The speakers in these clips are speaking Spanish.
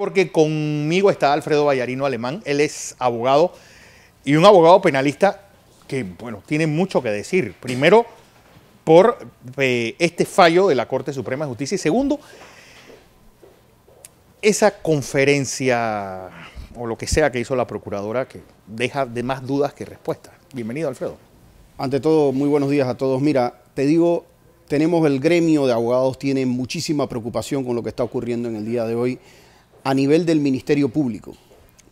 Porque conmigo está Alfredo Vallarino Alemán, él es abogado y un abogado penalista que, bueno, tiene mucho que decir. Primero, por eh, este fallo de la Corte Suprema de Justicia y segundo, esa conferencia o lo que sea que hizo la Procuradora que deja de más dudas que respuestas. Bienvenido, Alfredo. Ante todo, muy buenos días a todos. Mira, te digo, tenemos el gremio de abogados, tiene muchísima preocupación con lo que está ocurriendo en el día de hoy a nivel del Ministerio Público,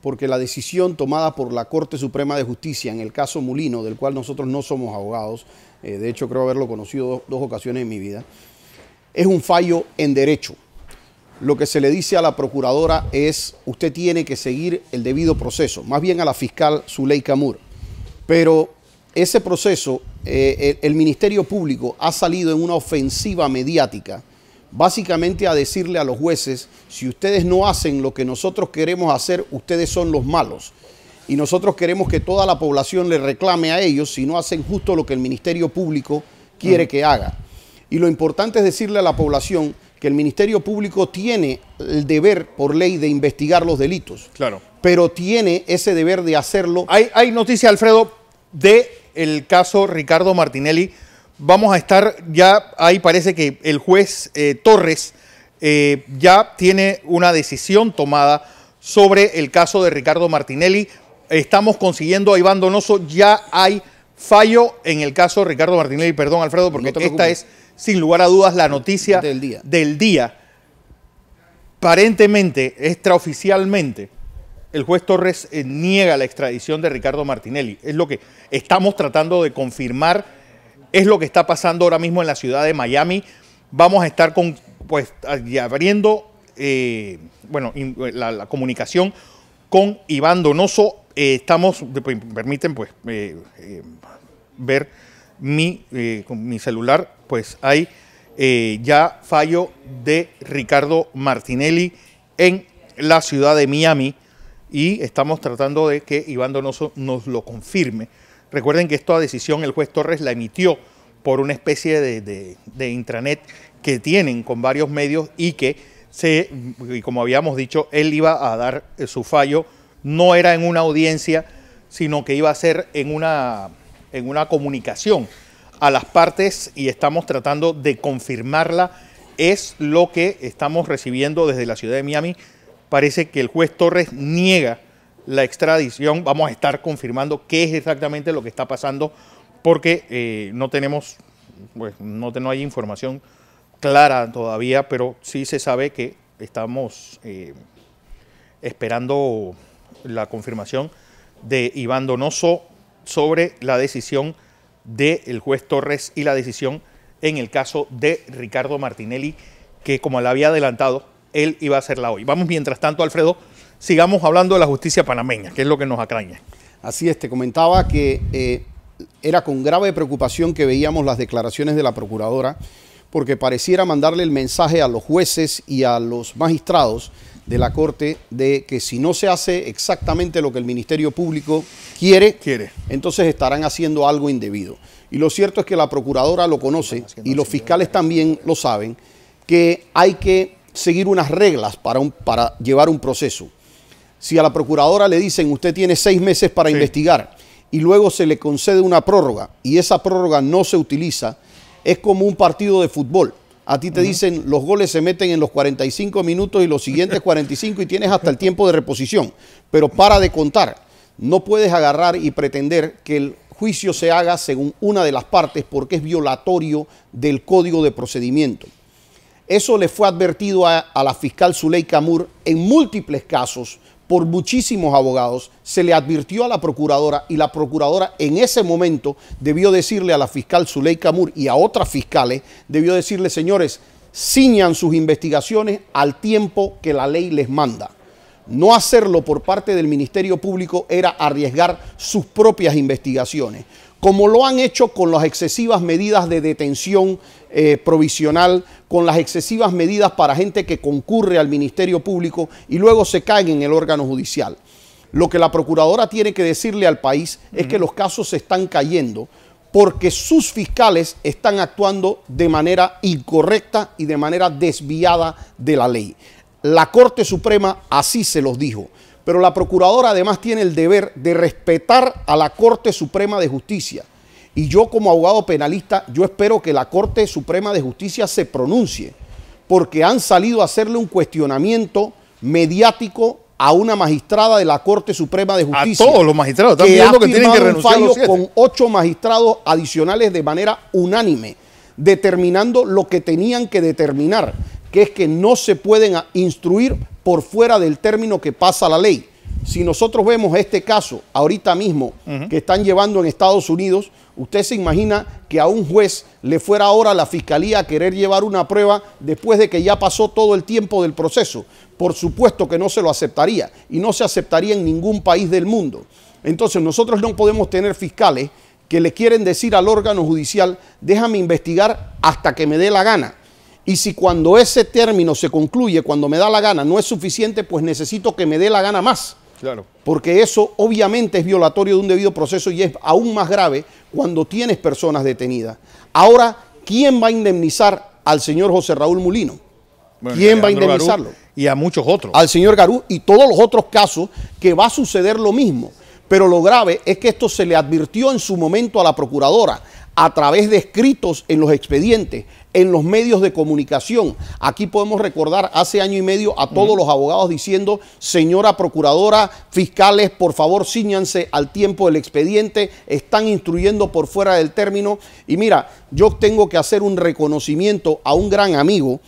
porque la decisión tomada por la Corte Suprema de Justicia en el caso Mulino, del cual nosotros no somos abogados, eh, de hecho creo haberlo conocido dos, ocasiones en mi vida, es un fallo en derecho. Lo que se le dice a la procuradora es, usted tiene que seguir el debido proceso, más bien a la fiscal Zuleika Camur. Pero ese proceso, eh, el Ministerio Público ha salido en una ofensiva mediática básicamente a decirle a los jueces, si ustedes no hacen lo que nosotros queremos hacer, ustedes son los malos. Y nosotros queremos que toda la población le reclame a ellos si no hacen justo lo que el Ministerio Público quiere que haga. Y lo importante es decirle a la población que el Ministerio Público tiene el deber por ley de investigar los delitos. Claro. Pero tiene ese deber de hacerlo. Hay, hay noticia, Alfredo, de el caso Ricardo Martinelli vamos a estar ya, ahí parece que el juez eh, Torres eh, ya tiene una decisión tomada sobre el caso de Ricardo Martinelli. Estamos consiguiendo a Iván Donoso, ya hay fallo en el caso de Ricardo Martinelli, perdón Alfredo, porque esta es sin lugar a dudas la noticia del día. del día. Aparentemente, extraoficialmente, el juez Torres eh, niega la extradición de Ricardo Martinelli. Es lo que estamos tratando de confirmar es lo que está pasando ahora mismo en la ciudad de Miami. Vamos a estar pues, abriendo eh, la, comunicación con Iván Donoso. Eh, estamos, permiten pues eh, ver mi, mi celular, pues hay ya fallo de Ricardo Martinelli en la ciudad de Miami y estamos tratando de que Iván Donoso nos lo confirme. Recuerden que esta decisión el juez Torres la emitió por una especie de, intranet que tienen con varios medios y que, se, como habíamos dicho, él iba a dar eh, su fallo, no era en una audiencia, sino que iba a ser en una, en una comunicación a las partes y estamos tratando de confirmarla. Es lo que estamos recibiendo desde la ciudad de Miami. Parece que el juez Torres niega la extradición. Vamos a estar confirmando qué es exactamente lo que está pasando porque eh, no tenemos, pues no, hay información clara todavía, pero sí se sabe que estamos eh, esperando la confirmación de Iván Donoso sobre la decisión del juez Torres y la decisión en el caso de Ricardo Martinelli, que como le había adelantado, él iba a hacerla hoy. Vamos mientras tanto, Alfredo, sigamos hablando de la justicia panameña, que es lo que nos acraña. Así es, te comentaba que eh, era con grave preocupación que veíamos las declaraciones de la procuradora, porque pareciera mandarle el mensaje a los jueces y a los magistrados de la Corte de que si no se hace exactamente lo que el Ministerio Público quiere, quiere. entonces estarán haciendo algo indebido. Y lo cierto es que la Procuradora lo conoce y los fiscales también lo saben, que hay que seguir unas reglas para llevar un proceso si a la procuradora le dicen usted tiene seis meses para investigar y luego se le concede una prórroga y esa prórroga no se utiliza, es como un partido de fútbol. A ti te dicen los goles se meten en los 45 minutos y los siguientes 45 y tienes hasta el tiempo de reposición. Pero para de contar, no puedes agarrar y pretender que el juicio se haga según una de las partes porque es violatorio del código de procedimiento. Eso le fue advertido a, la fiscal Zuleika Mur en múltiples casos por muchísimos abogados, se le advirtió a la procuradora y la procuradora en ese momento debió decirle a la fiscal Zuleika Mur y a otras fiscales, debió decirle, señores, ciñan sus investigaciones al tiempo que la ley les manda. No hacerlo por parte del Ministerio Público era arriesgar sus propias investigaciones, como lo han hecho con las excesivas medidas de detención eh, provisional, con las excesivas medidas para gente que concurre al Ministerio Público y luego se caen en el órgano judicial. Lo que la Procuradora tiene que decirle al país es que los casos se están cayendo porque sus fiscales están actuando de manera incorrecta y de manera desviada de la ley. La Corte Suprema así se los dijo. Pero la Procuradora además tiene el deber de respetar a la Corte Suprema de Justicia. Y yo como abogado penalista, yo espero que la Corte Suprema de Justicia se pronuncie, porque han salido a hacerle un cuestionamiento mediático a una magistrada de la Corte Suprema de Justicia. A todos los magistrados, están que, que tienen que renunciar un fallo con ocho magistrados adicionales de manera unánime, determinando lo que tenían que determinar, que es que no se pueden instruir por fuera del término que pasa la ley. Si nosotros vemos este caso ahorita mismo que están llevando en Estados Unidos, ¿Usted se imagina que a un juez le fuera ahora la fiscalía a querer llevar una prueba después de que ya pasó todo el tiempo del proceso? Por supuesto que no se lo aceptaría y no se aceptaría en ningún país del mundo. Entonces nosotros no podemos tener fiscales que le quieren decir al órgano judicial, déjame investigar hasta que me dé la gana. Y si cuando ese término se concluye, cuando me da la gana, no es suficiente, pues necesito que me dé la gana más. Porque eso obviamente es violatorio de un debido proceso y es aún más grave cuando tienes personas detenidas. Ahora, ¿quién va a indemnizar al señor José Raúl Mulino? ¿Quién va a indemnizarlo? y a muchos otros. Al señor Garú y todos los otros casos que va a suceder lo mismo. Pero lo grave es que esto se le advirtió en su momento a la procuradora a través de escritos en los expedientes, en los medios de comunicación. Aquí podemos recordar hace año y medio a todos los abogados diciendo, señora procuradora, fiscales, por favor, síñanse al tiempo del expediente, están instruyendo por fuera del término. Y mira, yo tengo que hacer un reconocimiento a un gran amigo,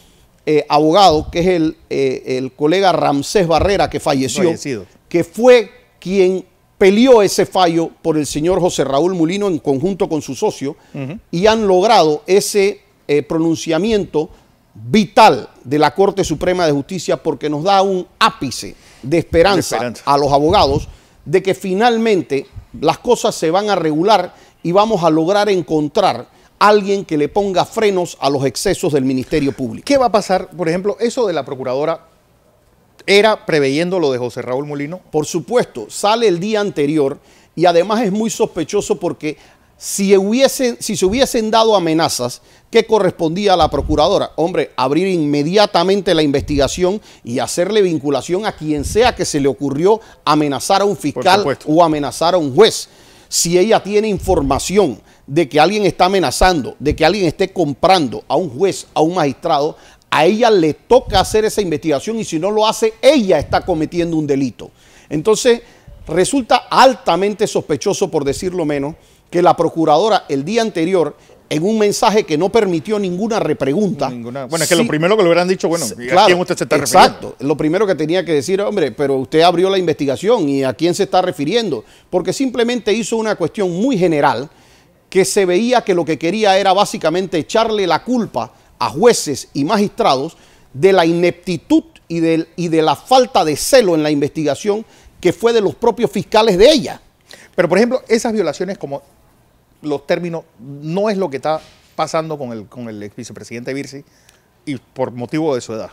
eh, abogado, que es eh, el, colega Ramsés Barrera, que falleció, que fue quien peleó ese fallo por el señor José Raúl Mulino en conjunto con su socio y han logrado ese eh, pronunciamiento vital de la Corte Suprema de Justicia porque nos da un ápice de esperanza, de esperanza, a los abogados de que finalmente las cosas se van a regular y vamos a lograr encontrar alguien que le ponga frenos a los excesos del Ministerio Público. ¿Qué va a pasar, por ejemplo, eso de la Procuradora era preveyendo lo de José Raúl Molino? Por supuesto, sale el día anterior y además es muy sospechoso porque si, si se hubiesen dado amenazas, ¿qué correspondía a la procuradora? Hombre, abrir inmediatamente la investigación y hacerle vinculación a quien sea que se le ocurrió amenazar a un fiscal o amenazar a un juez. Si ella tiene información de que alguien está amenazando, de que alguien esté comprando a un juez, a un magistrado, a ella le toca hacer esa investigación y si no lo hace, ella está cometiendo un delito. Entonces, resulta altamente sospechoso, por decirlo menos, que la procuradora el día anterior en un mensaje que no permitió ninguna repregunta. Bueno, es que lo primero que le hubieran dicho, bueno, claro, ¿a usted se está refiriendo? Exacto, lo primero que tenía que decir, hombre, pero usted abrió la investigación y a quién se está refiriendo, porque simplemente hizo una cuestión muy general que se veía que lo que quería era básicamente echarle la culpa a jueces y magistrados de la ineptitud y de, la falta de celo en la investigación que fue de los propios fiscales de ella. Pero, por ejemplo, esas violaciones como los términos no es lo que está pasando con el, ex vicepresidente Virsi y por motivo de su edad.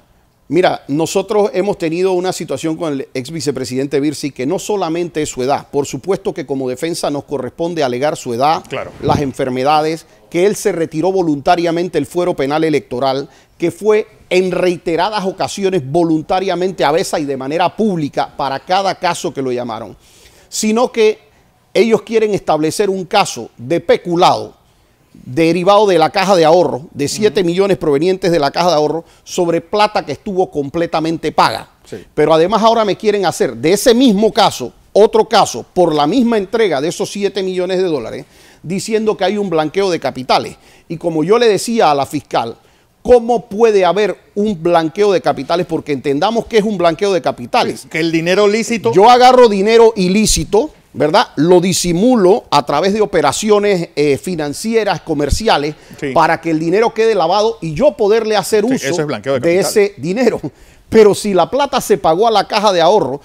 Mira, nosotros hemos tenido una situación con el ex vicepresidente Birsi que no solamente es su edad, por supuesto que como defensa nos corresponde alegar su edad, las enfermedades, que él se retiró voluntariamente el fuero penal electoral, que fue en reiteradas ocasiones voluntariamente a y de manera pública para cada caso que lo llamaron, sino que ellos quieren establecer un caso de peculado derivado de la caja de ahorro, de 7 millones provenientes de la caja de ahorro, sobre plata que estuvo completamente paga. Pero además ahora me quieren hacer de ese mismo caso, otro caso, por la misma entrega de esos 7 millones de dólares, diciendo que hay un blanqueo de capitales. Y como yo le decía a la fiscal, ¿Cómo puede haber un blanqueo de capitales? Porque entendamos que es un blanqueo de capitales. Que el dinero lícito. Yo agarro dinero ilícito ¿verdad? Lo disimulo a través de operaciones eh, financieras, comerciales, para que el dinero quede lavado y yo poderle hacer uso de ese dinero. Pero si la plata se pagó a la caja de ahorro,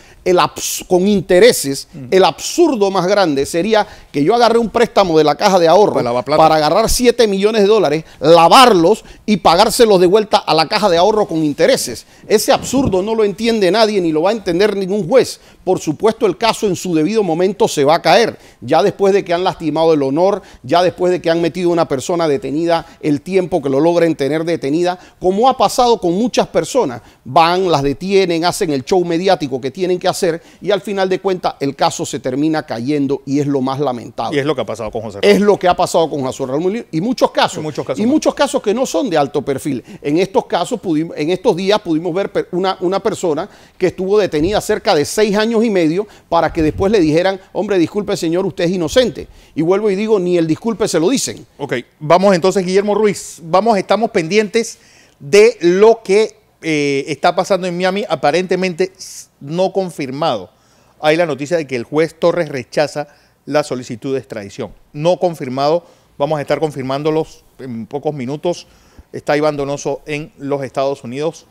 con intereses, mm. el absurdo más grande sería que yo agarré un préstamo de la caja de ahorro para agarrar 7 millones de dólares, lavarlos y pagárselos de vuelta a la caja de ahorro con intereses. Ese absurdo no lo entiende nadie ni lo va a entender ningún juez. Por supuesto, el caso en su debido momento se va a caer, ya después de que han lastimado el honor, ya después de que han metido a una persona detenida, el tiempo que lo logren tener detenida, como ha pasado con muchas personas. Van, las detienen, hacen el show mediático que tienen que hacer y al final de cuentas el caso se termina cayendo y es lo más lamentable. Y es lo que ha pasado con José Ramón. Es lo que ha pasado con José Ramón y muchos casos. Y muchos casos, y muchos casos que no son de alto perfil. En estos casos, pudimos, en estos días pudimos ver una, una persona que estuvo detenida cerca de seis años y medio para que después le dijeran, hombre, disculpe señor, usted es inocente. Y vuelvo y digo, ni el disculpe se lo dicen. Ok, vamos entonces, Guillermo Ruiz, vamos, estamos pendientes de lo que eh, está pasando en Miami. Aparentemente no confirmado hay la noticia de que el juez Torres rechaza la solicitud de extradición. No confirmado, vamos a estar confirmándolos en pocos minutos. Está Iván Donoso en los Estados Unidos.